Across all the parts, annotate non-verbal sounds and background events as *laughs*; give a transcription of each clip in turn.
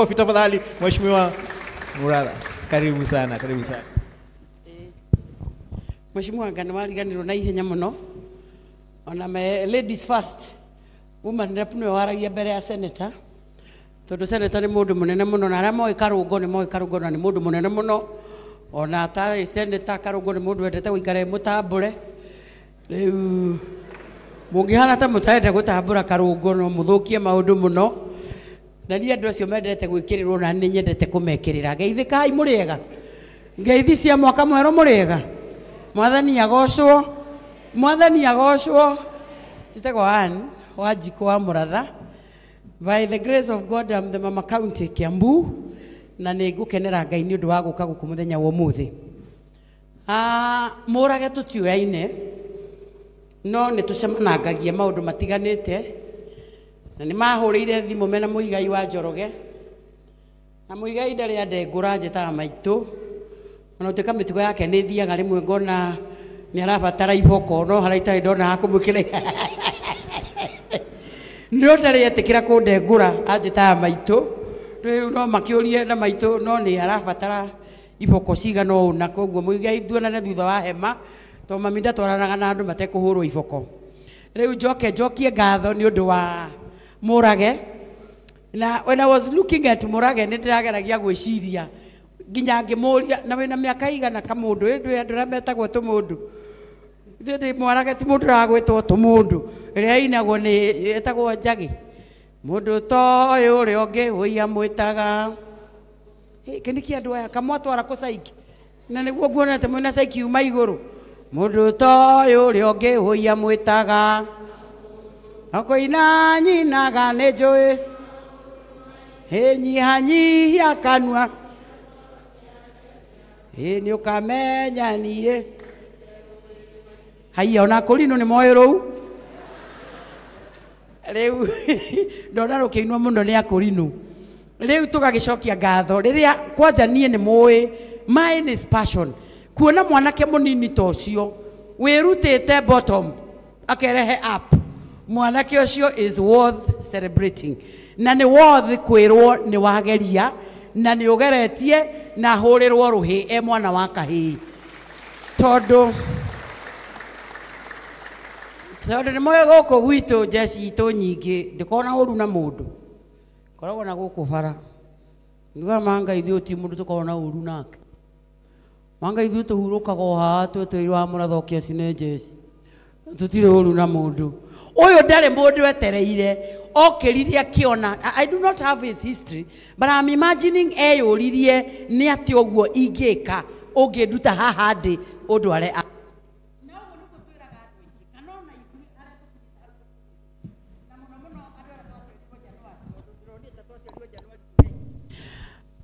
Kofi tafadhali, Mheshimiwa Muratha, karibu sana, karibu sana. Mheshimiwa ngano gani na naihenya muno ona me ladies first woman rep niwe waragia mbere ya senator tondu senator ni mundu munene muno na ramo moĩ karũngo nĩ moĩ karũngo na ni mundu munene muno ona ta senator karũngo ni mundu wetete gũikara mũtambũre rĩu mũngĩhana ta mũtarenda gũtambũra karũngo no muthukie maũndũ mũno na ni andå acio mendete gwä kä rä rwo na nä nyendete kå mekä rä ra ngeithä kai må rä ega ngeithi cia mwaka mwerå må rä ega mwathani agocwo mwathani agocwo njätagwo an wa njikå wa må ratha by the grace of god am the mama county kiambu na nä ngå kenera ngai nä å ndå wa gå ka gå kå må thenya wo ah, må thä må rage tå tiå yaine no nä tå cemanangagia maå ndå matiganä te na nä mahårä thimå mena må igai wa njoroge na må igai ndarä andengå ra njätaga maitå ona tuä ka mä tugo yake nä thiaga rä mwe ngona nä arabatara iboko no harä itarä ndona hakå mwä kä ra *laughs* no ndarä etä kä ra kå ndengå ra anjätaga maitå rä u no makä å rie na maitå no nä arabatara iboko cigana å na koguo må igai thuonane thutha wa hema to maminda twaranaga na andå matekå hå rwo iboko rä u njoke njokie ngatho nä å ndå wa murage na when i was looking at murage ni ndirageragia gwiciria nginya ngimuria na wina miaka igana kamundu indu andu ria metagwo tumundu ndi mwarage ti mundu ragwitwo tumundu ria inagwo ni etagwo njagi mundu toy uria ungi uia mwitaga kiniki andu aya kamwatwara ku saiki na niguo nguonete mwina saiki uma iguru mundu toy uria ungi uia mwitaga hey, akoina nyinaga nä njå ä nyihanyihia kanua ä nä å kamenyaniä haia ona kå rinå nä moä rå u rä u *laughs* ndona rå kä inwo må no nä akå rinå rä u tå gagä cokia ngatho rä rä a kwanja niä nä måä maä kuona mwanake må nini ta å cio wä rutä te bottom akerehe up mwanake ucio is worth celebrating na ni worth kwirwo ni wageria na ni ugeretie na hurirwo ruhi e mwana wa kahi tondå tondå ni moyo goko kå jesi to itå nyingä ndä korwo na å korogo na må fara koragwo na gå kå ti må ndå tå korwo nake manga ithuä tå huruka go ha haa twetwä irwo mura thokia sine jesi tutire uru na må uyu ndari mundu etereire okirire akiona i do not have his history but i'm imagining eyuririe ni ati uguo ingika unginduta haha ndi undware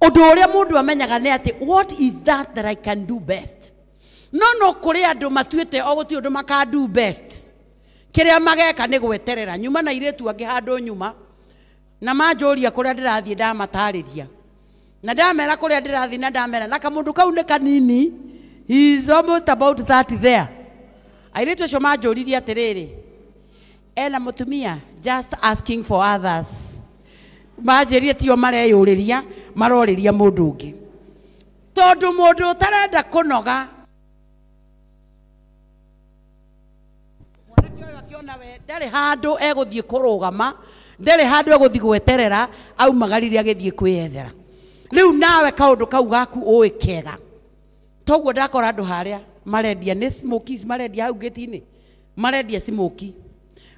undu uria mundu amenyaga ni ati what is that that i can do best no no kuri andu matuite oguti undu makandu best kiria mageka ni gweterera nyuma na iretu angi handu nyuma na manjuria kuria ndirathii ndamatariria na ndamera kuria ndirathii na ndamera na kamundu kau ni kanini he is almost about 30 there airitu acio manjuririe atiriri ena mutumia just asking for others manjirie tio mareyuriria maroriria mundu ungi tondu mundu utarenda kunoga we ndarĩ handũ egũthiĩ kũrũgama ndarĩ handũ egũthiĩ gweterera aumagarire agĩthiĩ kwĩyethera rĩu nawe kaũndũ kau gaku ũĩ kega toguo ndakora andũ harĩa marendia nĩ smokies marendia hau gĩti-inĩ marendia smoki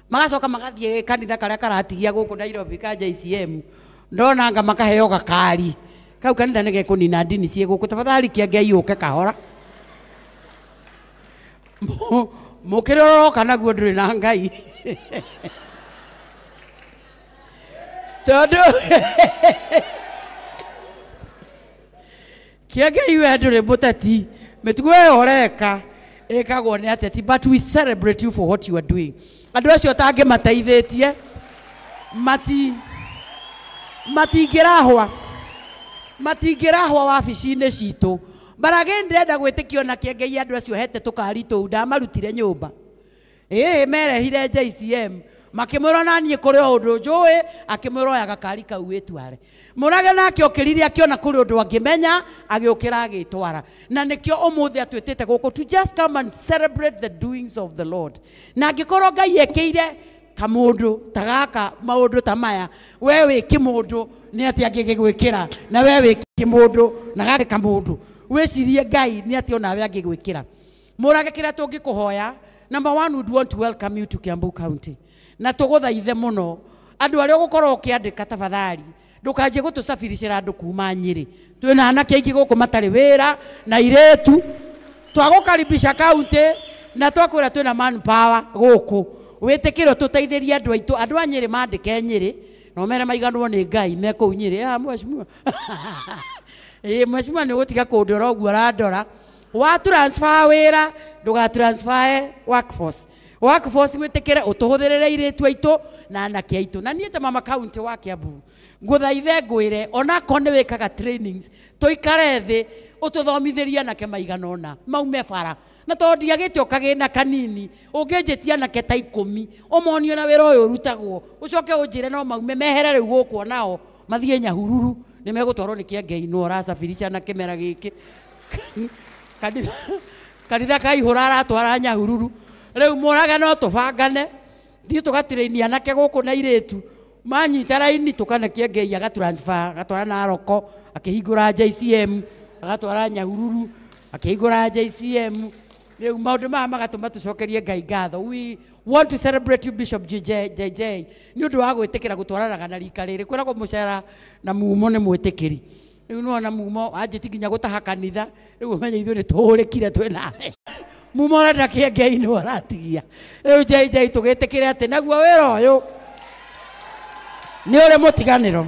magacoka magathiĩ kanitha karĩa karatigia gũkũ Nairobi ka JCM ndonanga makaheo gakari kau kanitha nĩ gekũnina ndini ciĩ gũkũ tabatharikia kĩangiai ũke kahora mukire oroka naguo nduri na ngai tondu kiengei we nduri muteti mitugo iyo ureka ikagwo ni ateti but we celebrate you for what you are doing andu acio tangimateithitie mati matingirahwa matingirahwa wabici-inĩ citũ mbarage ndirenda gwĩtĩkio na kĩengei andũ acio hete tũkari tũu ndamarutire nyũmba ĩĩ merehire JCM makĩmwĩra naniĩ kũrĩ o ũndũ njũĩ akĩmwĩra oya gakari kau wĩtware mũrage nake okĩrire akĩona kũrĩ ũndũ angĩmenya agĩũkĩra agĩtwara na nĩkĩo ũmũthĩ atwĩtĩte gũkũ to just come and celebrate the doings of the lord na angĩkorwo ngai ekĩire kamundu tagaka gaka maundu ta maya we wĩ kĩmũndũ nĩ atĩ angĩgĩgwĩkĩra na we wĩ kĩmũndũ na gari kamundu wicirie ngai ni ati onawe angä gwä kä number one would want to welcome you to Kiambu County na tå gå thaithe må no andå arä a å gå korwo å kä andä ka tabathari ndukanjie gutucabiricira andu kuma nyiri twina anake aingi guku matari wira na iretu twagukaribisha kaunti na twakwira twina manpower guku witikirwo tuteithirie andu aitu andu a nyiri mandike nyiri na umere maiganwo ni ngai mekuu nyiri ah, mheshimiwa *laughs* ä mwecimwa nä gå tiga kå ndå roguo wa transfer wä ra transfer e workforce workforce gwä tä kä re å tå hå thä na anake aitå na niä ta mama kauntä wa kä ambu nguthaithe ngwire onako nä wikaga trainings tuikare thi ututhomithirie anake maigana ona maume bara na tondå ndiagä te å na kanini å ngä njä anake ta ikå umonio na wä ra å yå å no maume mehere rä u gå kuonao nyahururu nä twarwo nä kä ngei no racabirica na kä mera gä kä kanitha kaihå ra aratwara nyahururu rä u morage no tå bangane thiä tå gatirä anake gå kå na irä tu manyita raini tå kanekie ngei agatransfer agatwara naroko akä hingå ra jcm agatwara nyahururu akä hingå ra jcm rä u maå ndå maya magatå ma tå cokerie ngai ngatho we want to celebrate you bishop jj nä å ndå wa gwä tä kä ra gå twaranaga na rika rä rä kwä ragwo må cera na mumo nä mwä tä kä ri rä u nona mumo anjä ti nginya gå taha kanitha rä u å menye ithuä nä tå rä kire twä nawe mumo å renda kä ngei nä aratigia rä u jj tå gä tä kä re atä naguo wä ra å yå nä å rä må tiganä ro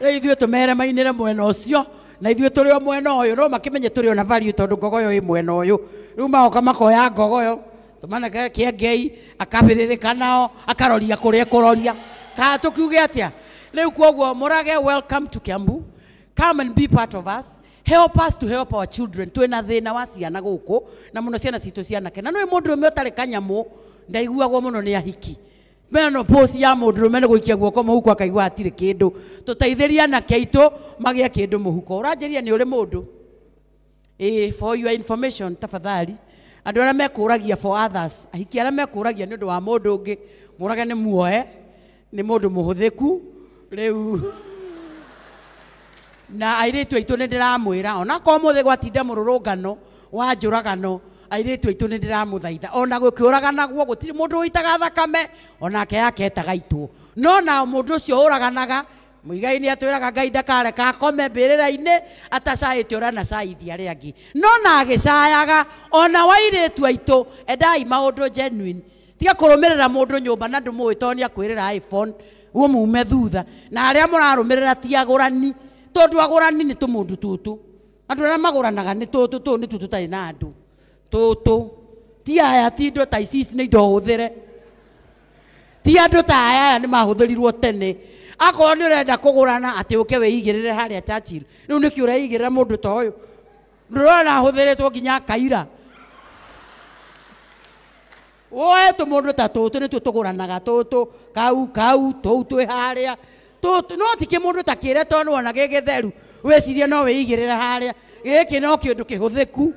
rä u ithuä tå mere mainä re mwena å cio na tå rä o mwena yå no makĩmenye tũrĩ ona value tondũ ngogoyo ĩ mwena rä u magoka makoya ngogoyo tũmanake kĩengei akabĩrĩrĩka nao akaroria kũrĩa kũroria kaa rä atĩa rĩu kwoguo mũrage welcome to kiambu come and be part of us help us to help our children twina na wa ciana guku na muno ciana citu cianake na nä må ndå å me å tarä kanyamu ndaiguagwo må no nä ahiki menopause ya mundu rume ni guikia guoko muhuko akaigua atire kindu tuteithiria na keitu magia kindu muhuko uranjiria ni uri mundu e, for your information tafadhali a mekå mekuragia for others ahiki ragia nä å ndå wa mundu ungi murage nä muoe ni mundu muhuthiku riu *laughs* na nä ndä ramwä ra onakorwo muthi gwatinda ngano wa no airitu aitu nä ndä ramå thaitha ona gå kä å raganagwo gå tirä må yake etaga no na må ndå å muigai nä atwä ngai ndakareka akome mbä rä ra-inä atacaä na caithia arä angä no na agä ona wairä tu endai maå genuine tiga kå rå mä na ndå to nä akwä iphone guo mume thutha na arä a må rarå mä rä ra ti agårani tondå agårani nä tå må ndå tå tå tarä na andå tå ti aya ti indo ta ici nä indo hå thä re ti andå ta aya aya nä mahå rirwo tene akorwo nä å renda kå gå rana atä å ke wä rä re harä a chachil rä u nä kä å reigä rä må ndå ta å yå ndå rona ahå thä rä two nginya kaira woe tå må ndå ta tå tå nä tuo tå gå ranaga tå tå kau kau tå u twä harä a no tikä må ndå ta kä re tondå ona gä gä theru wä cirie no wä igä rä re harä a gä kä no kä ndå kä hå thä ku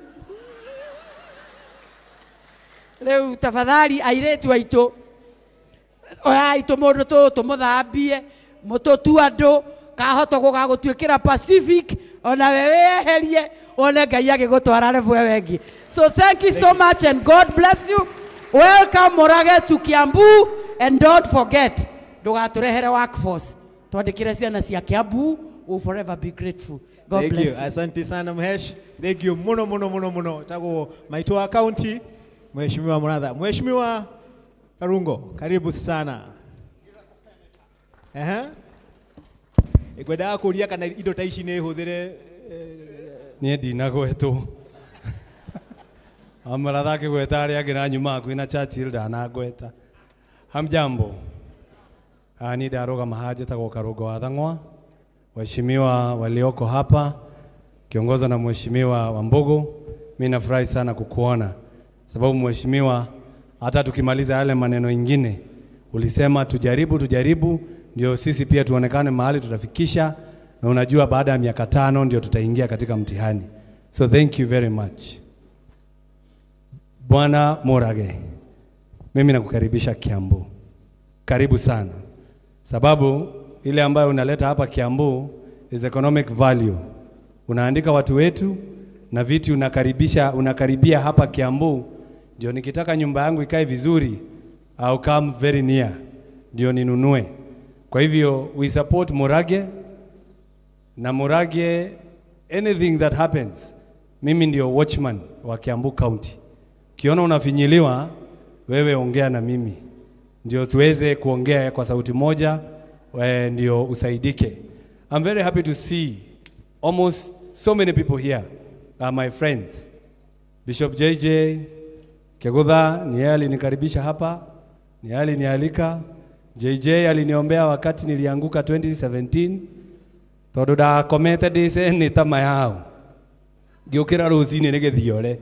Leo tafadhali airetu aito. Oya aito oyai to to moda abie. Moto tu ado. kahota gå gagå tuä kä pacific Ona wewe eherie Ona ngai agä gå twarare wengi so thank you so much and god bless you welcome morage to kiambu and don't forget ndågatå rehere workforce twandä kä re ciana cia kiambu will forever be grateful god thank bless you. you asante sana mhesh thank you muno muno muno muno tago maitwa county Mheshimiwa Mradha. Mheshimiwa Karungo, karibu sana. Ehe. Ikwendaga kuria kana indo ta ici ni huthire eh, nie ndinagwetwo *laughs* amaratha akigweta aria angi na nyuma kwina Churchill ndanangweta hamjambo ni ndarugama haha njĩtagwo Karungo wa Thang'wa waheshimiwa walioko hapa kiongozwa na mheshimiwa Wambugu mimi nafurahi sana kukuona sababu mheshimiwa, hata tukimaliza yale maneno ingine ulisema tujaribu tujaribu, ndio sisi pia tuonekane mahali tutafikisha, na unajua baada ya miaka tano ndio tutaingia katika mtihani. So thank you very much. Bwana Morage, mimi nakukaribisha Kiambu, karibu sana, sababu ile ambayo unaleta hapa Kiambu is economic value. Unaandika watu wetu na viti unakaribisha, unakaribia hapa Kiambu ndio nikitaka nyumba yangu ikae vizuri, I'll come very near ndio ninunue. Kwa hivyo we support Morage na Morage, anything that happens, mimi ndio watchman wa Kiambu County. Ukiona unafinyiliwa, wewe ongea na mimi ndio tuweze kuongea kwa sauti moja, we, ndio usaidike. I'm very happy to see almost so many people here are my friends. Bishop JJ, Kegudha ni yeye alinikaribisha hapa, ni yeye alinialika. JJ aliniombea wakati nilianguka 2017 tondu ndakomete ndice ni tama yao ngiukira rucini nigithiore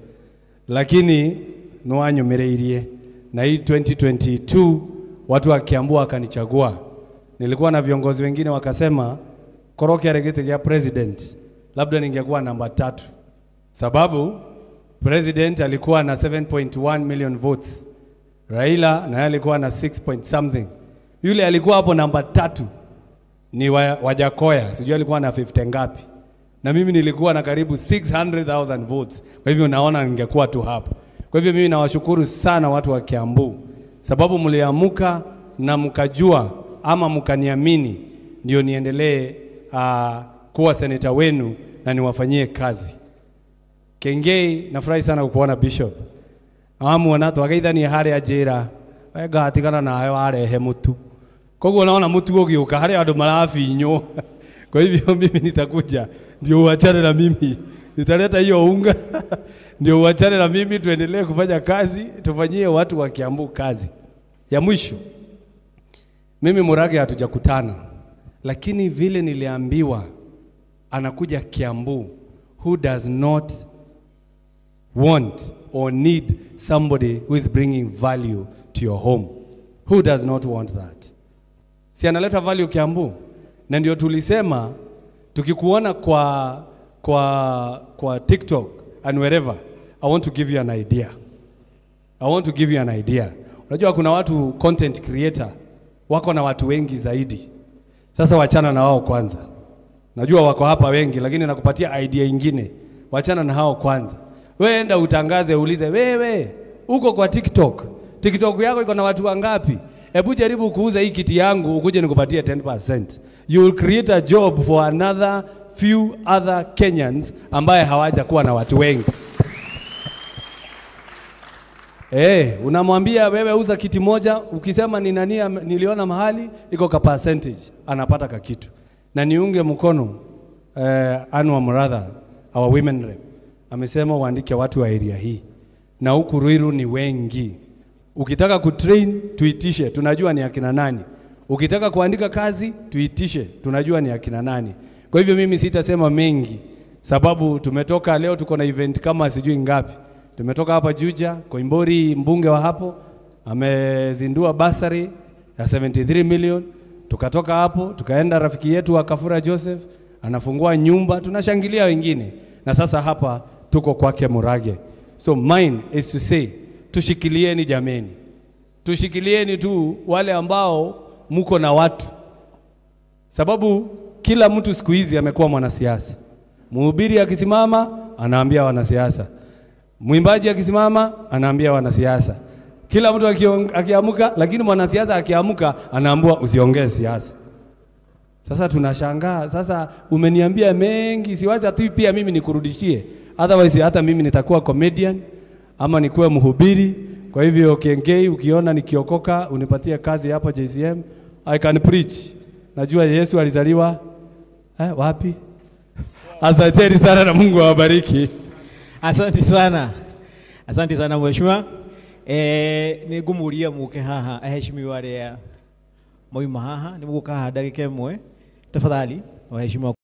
lakini niwanyumiriirie na hii 2022 watu wa akanichagua Nilikuwa na viongozi wengine wakasema koroke aregete ya president, labda ningekuwa namba tatu sababu president alikuwa na 7.1 million votes, Raila naye alikuwa na 6 point something. Yule alikuwa hapo namba tatu ni Wajakoya, sijui alikuwa na 50 ngapi, na mimi nilikuwa na karibu 600,000 votes. Kwa hivyo naona ningekuwa tu hapo. Kwa hivyo mimi nawashukuru sana watu wa Kiambu, sababu mliamuka na mkajua ama mkaniamini, ndio niendelee uh, kuwa seneta wenu na niwafanyie kazi kengei nafurahi sana kukuona bishop awamwona twagaithania harĩa njĩra we ngahatigana nawe warehe mũtu koguo naona mũtu ũgĩũka harĩa andũ marafinywo *laughs* kwa hivyo mimi nitakuja ndio uachane na mimi nitaleta hiyo unga *laughs* ndio uachane na mimi tuendelee kufanya kazi tufanyie watu wa Kiambu kazi ya mwisho mimi Murage hatujakutana lakini vile niliambiwa anakuja Kiambu who does not want or need somebody who is bringing value to your home. Who does not want that? Si analeta value Kiambu, na ndio tulisema tukikuona kwa, kwa, kwa TikTok and wherever, I want to give you an idea. I want to give you an idea. Unajua kuna watu content creator wako na watu wengi zaidi. Sasa wachana na wao kwanza. Najua wako hapa wengi, lakini nakupatia idea ingine. Wachana na hao kwanza. Weenda utangaze, ulize wewe, uko kwa TikTok, TikTok yako iko na watu wangapi? Hebu jaribu kuuza hii kiti yangu ukuje nikupatie 10%. You will create a job for another few other Kenyans ambaye hawaja kuwa na watu wengi. Eh, hey, unamwambia wewe uza kiti moja, ukisema ni nani niliona mahali iko ka percentage, anapata ka kitu. Na niunge mkono eh, Anwa Muratha, our women rep amesema uandike watu wa area hii, na huku Ruiru ni wengi. Ukitaka kutrain tuitishe, tunajua ni akina nani. Ukitaka kuandika kazi tuitishe, tunajua ni akina nani. Kwa hivyo mimi sitasema mengi, sababu tumetoka leo, tuko na event kama sijui ngapi. Tumetoka hapa Juja, Koimbori mbunge wa hapo amezindua basari ya 73 million. Tukatoka hapo tukaenda rafiki yetu wa Kafura Joseph anafungua nyumba, tunashangilia wengine, na sasa hapa tuko kwake Murage. So mine is to say tushikilieni jameni, tushikilieni tu wale ambao muko na watu, sababu kila mtu siku hizi amekuwa mwanasiasa. Mhubiri akisimama anaambia wanasiasa, mwimbaji akisimama anaambia wanasiasa, kila mtu akiamka. Lakini mwanasiasa akiamka anaambua usiongee siasa. Sasa tunashangaa sasa, umeniambia mengi, siwacha tu pia mimi nikurudishie otherwise hata mimi nitakuwa comedian ama nikuwe mhubiri. Kwa hivyo Kengei, ukiona nikiokoka unipatie kazi hapa JCM, I can preach. Najua Yesu alizaliwa eh, wapi? *laughs* Asanteni sana na Mungu awabariki. Asante sana, asante sana mheshimiwa. Eh, ni ngå må haha aheshimiwa eh, arä a moima haha nä må haha waheshimiwa